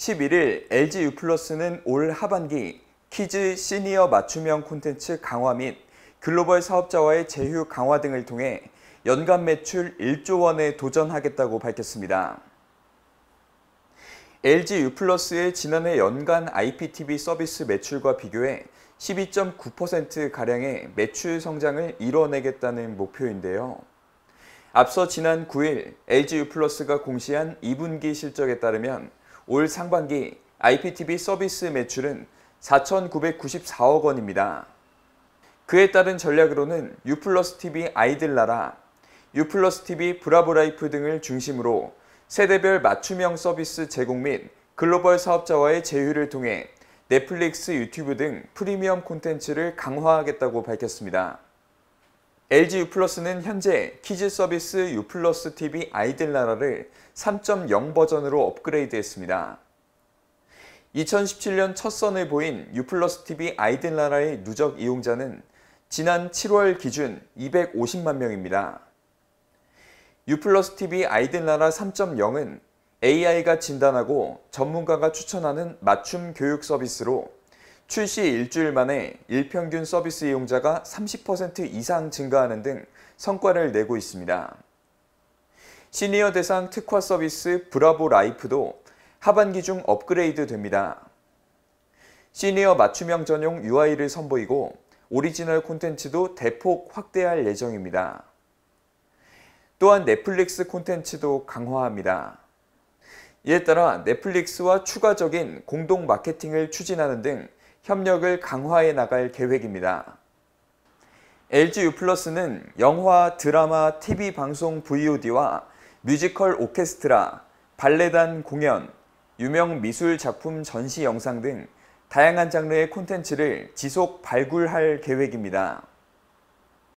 11일 LG U+는 플러스올 하반기 키즈 시니어 맞춤형 콘텐츠 강화 및 글로벌 사업자와의 제휴 강화 등을 통해 연간 매출 1조 원에 도전하겠다고 밝혔습니다. LG U+의 지난해 연간 IPTV 서비스 매출과 비교해 12.9%가량의 매출 성장을 이뤄내겠다는 목표인데요. 앞서 지난 9일 LG U+가 공시한 2분기 실적에 따르면 올 상반기 IPTV 서비스 매출은 4,994억 원입니다. 그에 따른 전략으로는 유플러스TV 아이들나라, 유플러스TV 브라보라이프 등을 중심으로 세대별 맞춤형 서비스 제공 및 글로벌 사업자와의 제휴를 통해 넷플릭스, 유튜브 등 프리미엄 콘텐츠를 강화하겠다고 밝혔습니다. LG U+는 현재 키즈 서비스 U+ TV 아이들 나라를 3.0 버전으로 업그레이드했습니다. 2017년 첫 선을 보인 U+ TV 아이들 나라의 누적 이용자는 지난 7월 기준 250만 명입니다. U+ TV 아이들 나라 3.0은 AI가 진단하고 전문가가 추천하는 맞춤 교육 서비스로 출시 일주일 만에 일평균 서비스 이용자가 30% 이상 증가하는 등 성과를 내고 있습니다. 시니어 대상 특화 서비스 브라보 라이프도 하반기 중 업그레이드 됩니다. 시니어 맞춤형 전용 UI를 선보이고 오리지널 콘텐츠도 대폭 확대할 예정입니다. 또한 넷플릭스 콘텐츠도 강화합니다. 이에 따라 넷플릭스와 추가적인 공동 마케팅을 추진하는 등 협력을 강화해 나갈 계획입니다. LG U+는 영화, 드라마, TV 방송 VOD와 뮤지컬 오케스트라, 발레단 공연, 유명 미술 작품 전시 영상 등 다양한 장르의 콘텐츠를 지속 발굴할 계획입니다.